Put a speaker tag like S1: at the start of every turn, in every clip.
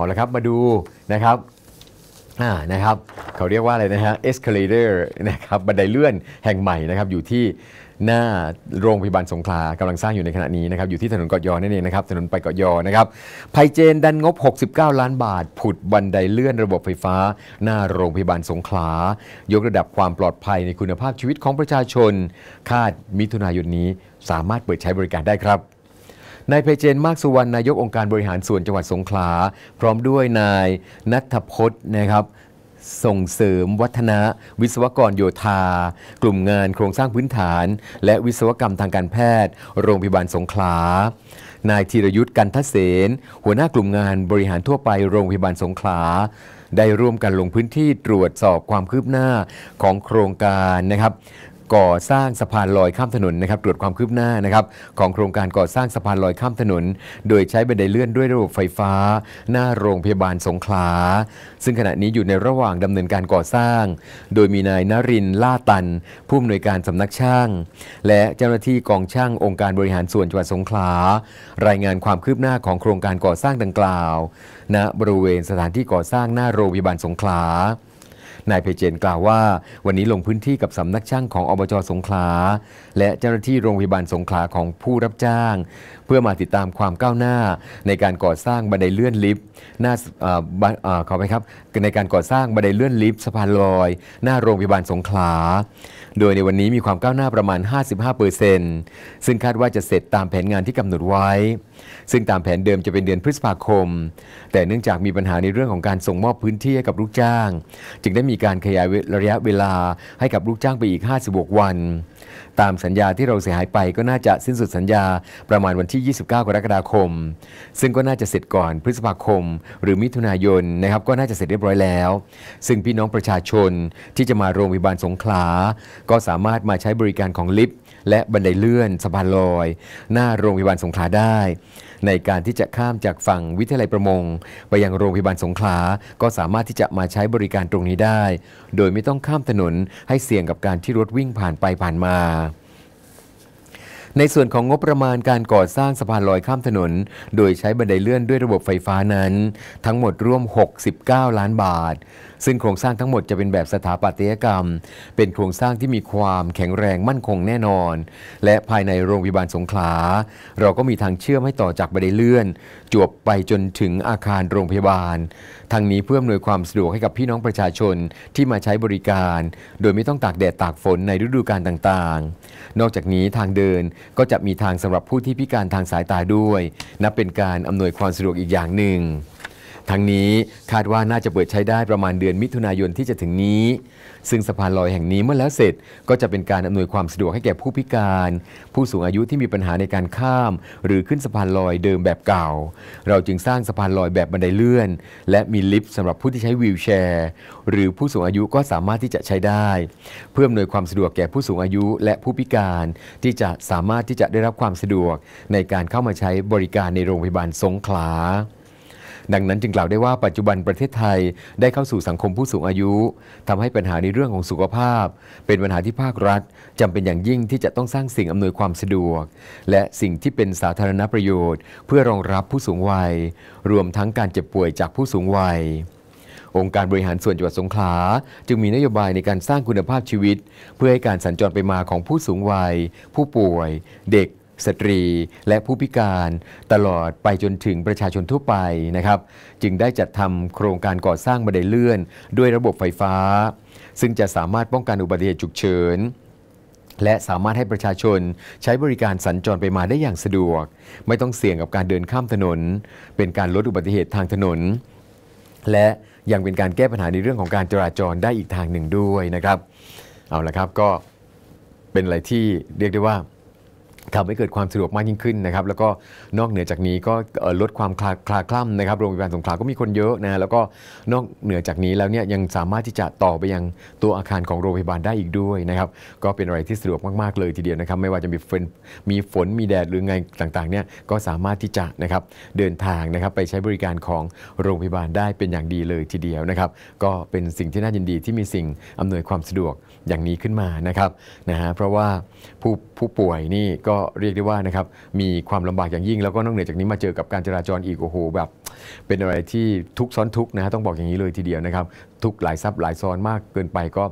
S1: เอาละครับมาดูนะครับอ่านะครับเขาเรียกว่าอะไรนะฮะ escalator นะครับบันไดเลื่อนแห่งใหม่นะครับอยู่ที่หน้าโรงพยาบาลสงขลากำลังสร้างอยู่ในขณะนี้นะครับอยู่ที่ถนนกอะยอนั่นเองนะครับถนนไปกอะยอนะครับไพเจนดันงบ69 ล้านบาทผุดบันไดเลื่อนระบบไฟฟ้า หน้าโรงพยาบาลสงขลายกระดับความปลอดภัยในคุณภาพชีวิตของประชาชน คาดมิถุนายนนี้สามารถเปิดใช้บริการได้ครับนายเพเจนมากสุวรรณนายกองค์การบริหารส่วนจังหวัดสงขลา พร้อมด้วยนายนัทพจน์นะครับ ส่งเสริมวัฒนะวิศวกรโยธา กลุ่มงานโครงสร้างพื้นฐาน และวิศวกรรมทางการแพทย์ โรงพยาบาลสงขลานายธีรยุทธ์กันทเสนหัวหน้ากลุ่มงานบริหารทั่วไปโรงพยาบาลสงขลาได้ร่วมกันลงพื้นที่ตรวจสอบความคืบหน้าของโครงการนะครับก่อสร้างสะพานลอยข้ามถนนนะครับ ตรวจความคืบหน้านะครับของโครงการก่อสร้างสะพานลอยข้ามถนน โดยใช้บันไดเลื่อนด้วยระบบไฟฟ้า หน้าโรงพยาบาลสงขลา ซึ่งขณะนี้อยู่ในระหว่างดำเนินการก่อสร้าง โดยมีนายนรินล่าตัน ผู้อำนวยการสำนักช่าง และเจ้าหน้าที่กองช่างองค์การบริหารส่วนจังหวัดสงขลา รายงานความคืบหน้าของโครงการก่อสร้างดังกล่าว ณบริเวณสถานที่ก่อสร้างหน้าโรงพยาบาลสงขลานายเพเจนกล่าวว่า วันนี้ลงพื้นที่กับสำนักช่างของอบจสงขลา และเจ้าหน้าที่โรงพยาบาลสงขลาของผู้รับจ้าง เพื่อมาติดตามความก้าวหน้าในการก่อสร้างบันไดเลื่อนลิฟต์หน้าขอไปครับ ในการก่อสร้างบันไดเลื่อนลิฟต์สะพานลอย หน้าโรงพยาบาลสงขลา โดยในวันนี้มีความก้าวหน้าประมาณ 55%เซึ่งคาดว่าจะเสร็จตามแผนงานที่กำหนดไว้ ซึ่งตามแผนเดิมจะเป็นเดือนพฤษภาคม แต่เนื่องจากมีปัญหาในเรื่องของการส่งมอบพื้นที่ให้กับลูกจ้าง จึงได้มีการขยายระยะเวลาให้กับลูกจ้างไปอีก 56 วัน ตามสัญญาที่เราเสียหายไปก็น่าจะสิ้นสุดสัญญาประมาณวันที่ 29 กรกฎาคม ซึ่งก็น่าจะเสร็จก่อนพฤษภาคมหรือมิถุนายนนะครับก็น่าจะเสร็จเรียบร้อยแล้ว ซึ่งพี่น้องประชาชนที่จะมาโรงพยาบาลสงขลา ก็สามารถมาใช้บริการของลิฟต์และบันไดเลื่อน สะพานลอย หน้าโรงพยาบาลสงขลาได้ ในการที่จะข้ามจากฝั่งวิทยาลัยประมงไปยังโรงพยาบาลสงขลา ก็สามารถที่จะมาใช้บริการตรงนี้ได้ โดยไม่ต้องข้ามถนนให้เสี่ยงกับการที่รถวิ่งผ่านไปผ่านมาในส่วนของงบประมาณการก่อสร้างสะพานลอยข้ามถนน โดยใช้บันไดเลื่อนด้วยระบบไฟฟ้านั้น ทั้งหมดร่วม 69 ล้านบาท ซึ่งโครงสร้างทั้งหมดจะเป็นแบบสถาปัตยกรรม เป็นโครงสร้างที่มีความแข็งแรงมั่นคงแน่นอน และภายในโรงพยาบาลสงขลาเราก็มีทางเชื่อมให้ต่อจากบันไดเลื่อน จวบไปจนถึงอาคารโรงพยาบาลทางนี้เพื่ออำนวยความสะดวกให้กับพี่น้องประชาชนที่มาใช้บริการ โดยไม่ต้องตากแดดตากฝนในฤดูกาลต่างๆ นอกจากนี้ทางเดินก็จะมีทางสำหรับผู้ที่พิการทางสายตาด้วย นับเป็นการอำนวยความสะดวกอีกอย่างหนึ่งทั้งนี้คาดว่าน่าจะเปิดใช้ได้ประมาณเดือนมิถุนายนที่จะถึงนี้ ซึ่งสะพานลอยแห่งนี้เมื่อแล้วเสร็จ ก็จะเป็นการอำนวยความสะดวกให้แก่ผู้พิการ ผู้สูงอายุที่มีปัญหาในการข้าม หรือขึ้นสะพานลอยเดิมแบบเก่า เราจึงสร้างสะพานลอยแบบบันไดเลื่อน และมีลิฟต์สำหรับผู้ที่ใช้วีลแชร์ หรือผู้สูงอายุก็สามารถที่จะใช้ได้ เพื่ออำนวยความสะดวกแก่ผู้สูงอายุและผู้พิการที่จะสามารถที่จะได้รับความสะดวกในการเข้ามาใช้บริการในโรงพยาบาลสงขลาดังนั้นจึงกล่าวได้ว่าปัจจุบันประเทศไทยได้เข้าสู่สังคมผู้สูงอายุ ทำให้ปัญหาในเรื่องของสุขภาพ เป็นปัญหาที่ภาครัฐ จำเป็นอย่างยิ่งที่จะต้องสร้างสิ่งอำนวยความสะดวก และสิ่งที่เป็นสาธารณประโยชน์ เพื่อรองรับผู้สูงวัย รวมทั้งการเจ็บป่วยจากผู้สูงวัย องค์การบริหารส่วนจังหวัดสงขลาจึงมีนโยบายในการสร้างคุณภาพชีวิต เพื่อให้การสัญจรไปมาของผู้สูงวัย ผู้ป่วย เด็กสตรีและผู้พิการตลอดไปจนถึงประชาชนทั่วไปนะครับ จึงได้จัดทำโครงการก่อสร้างบันไดเลื่อน ด้วยระบบไฟฟ้า ซึ่งจะสามารถป้องกันอุบัติเหตุฉุกเฉินและสามารถให้ประชาชนใช้บริการสัญจรไปมาได้อย่างสะดวก ไม่ต้องเสี่ยงกับการเดินข้ามถนน เป็นการลดอุบัติเหตุทางถนน และยังเป็นการแก้ปัญหาในเรื่องของการจราจรได้อีกทางหนึ่งด้วยนะครับเอาละครับก็เป็นอะไรที่เรียกได้ว่าทำให้เกิดความสะดวกมากยิ่งขึ้นนะครับแล้วก็นอกเหนือจากนี้ก็ลดความคลาคลาคล่ำนะครับโรงพยาบาลสงขลาก็มีคนเยอะนะแล้วก็นอกเหนือจากนี้แล้วเนี่ยยังสามารถที่จะต่อไปยังตัวอาคารของโรงพยาบาลได้อีกด้วยนะครับก็เป็นอะไรที่สะดวกมากๆเลยทีเดียวนะครับไม่ว่าจะมีฝนมีฝนมีแดดหรือไงต่างๆเนี่ยก็สามารถที่จะนะครับเดินทางนะครับไปใช้บริการของโรงพยาบาลได้เป็นอย่างดีเลยทีเดียวนะครับก็เป็นสิ่งที่น่ายินดีที่มีสิ่งอำนวยความสะดวกอย่างนี้ขึ้นมานะครับนะฮะเพราะว่าผู้ผู้ป่วยนี่ก็ก็เรียกได้ว่านะครับมีความลำบากอย่างยิ่ง แล้วก็นอกเหนือจากนี้มาเจอกับการจราจรอีกโอ้โหแบบ เป็นอะไรที่ทุกซ้อนทุกนะฮะต้องบอกอย่างนี้เลยทีเดียวนะครับ ทุกหลายซับหลายซ้อนมากเกินไปก็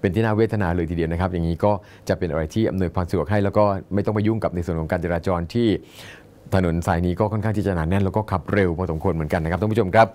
S1: เป็นที่น่าเวทนาเลยทีเดียวนะครับ อย่างนี้ก็จะเป็นอะไรที่อำนวยความสะดวกให้แล้วก็ไม่ต้องไปยุ่งกับในส่วนของการจราจรที่ ถนนสายนี้ก็ค่อนข้างที่จะหนาแน่นแล้วก็ขับเร็วพอสมควรเหมือนกันนะครับท่านผู้ชมครับ